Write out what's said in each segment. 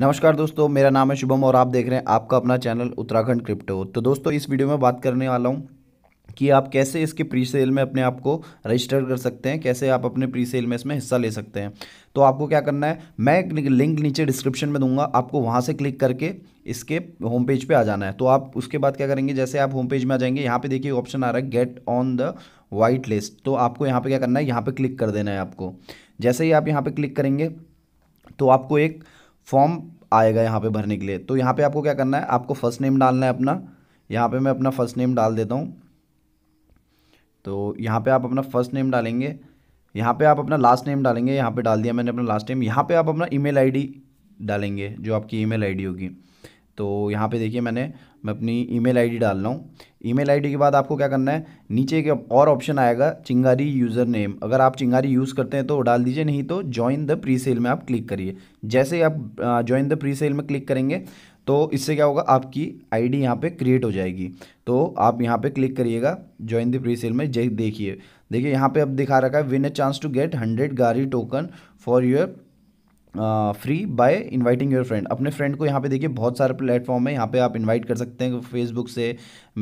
नमस्कार दोस्तों मेरा नाम है शुभम और आप देख रहे हैं आपका अपना चैनल उत्तराखंड क्रिप्टो तो दोस्तों इस वीडियो में बात करने वाला हूँ कि आप कैसे इसके प्री सेल में अपने आप को रजिस्टर कर सकते हैं कैसे आप अपने प्री सेल में इसमें हिस्सा ले सकते हैं तो आपको क्या करना है मैं एक लिंक नीचे डिस्क्रिप्शन में दूंगा आपको वहाँ से क्लिक करके इसके होम पेज पे आ जाना है तो आप उसके बाद क्या करेंगे जैसे आप होम पेज में आ जाएंगे यहाँ पे देखिए ऑप्शन आ रहा है get on the white list तो आपको यहाँ पर क्या करना है यहाँ पर क्लिक कर देना है आपको जैसे ही आप यहाँ पर क्लिक करेंगे तो आपको एक फॉर्म आएगा यहाँ पे भरने के लिए तो यहाँ पे आपको क्या करना है आपको फर्स्ट नेम डालना है अपना यहाँ पे मैं अपना फर्स्ट नेम डाल देता हूँ तो यहाँ पे आप अपना फर्स्ट नेम डालेंगे यहाँ पे आप अपना लास्ट नेम डालेंगे यहाँ पे डाल दिया मैंने अपना लास्ट नेम यहाँ पे आप अपना ईमेल आईडी डालेंगे जो आपकी ईमेल आईडी होगी तो यहाँ पे देखिए मैंने मैं अपनी ईमेल आईडी डाल रहा हूँ ईमेल आईडी के बाद आपको क्या करना है नीचे एक और ऑप्शन आएगा चिंगारी यूज़र नेम अगर आप चिंगारी यूज़ करते हैं तो डाल दीजिए नहीं तो ज्वाइन द प्री सेल में आप क्लिक करिए जैसे आप ज्वाइन द प्री सेल में क्लिक करेंगे तो इससे क्या होगा आपकी आईडी यहाँ पर क्रिएट हो जाएगी तो आप यहाँ पे क्लिक करिएगा ज्वाइन द प्री सेल में देखिए देखिए यहाँ पे अब दिखा रखा है win a chance to get hundred GARI token for your free by inviting your friend अपने फ्रेंड को यहाँ पे देखिए बहुत सारे प्लेटफॉर्म है यहाँ पे आप इनवाइट कर सकते हैं फेसबुक से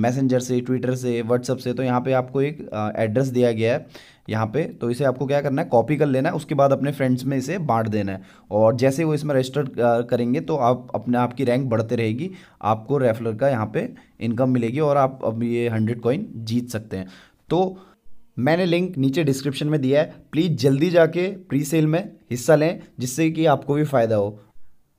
मैसेंजर से ट्विटर से व्हाट्सअप से तो यहाँ पे आपको एक एड्रेस दिया गया है यहाँ पे तो इसे आपको क्या करना है कॉपी कर लेना है उसके बाद अपने फ्रेंड्स में इसे बांट देना है और जैसे वो इसमें रजिस्टर करेंगे तो आप अपने आपकी रैंक बढ़ते रहेगी आपको रेफलर का यहाँ पे इनकम मिलेगी और आप अब ये हंड्रेड कॉइन जीत सकते हैं तो मैंने लिंक नीचे डिस्क्रिप्शन में दिया है प्लीज़ जल्दी जाके प्री सेल में हिस्सा लें जिससे कि आपको भी फ़ायदा हो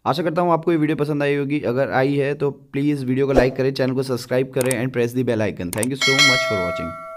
आशा करता हूँ आपको ये वीडियो पसंद आई होगी अगर आई है तो प्लीज़ वीडियो को लाइक करें चैनल को सब्सक्राइब करें and press the bell icon thank you so much for watching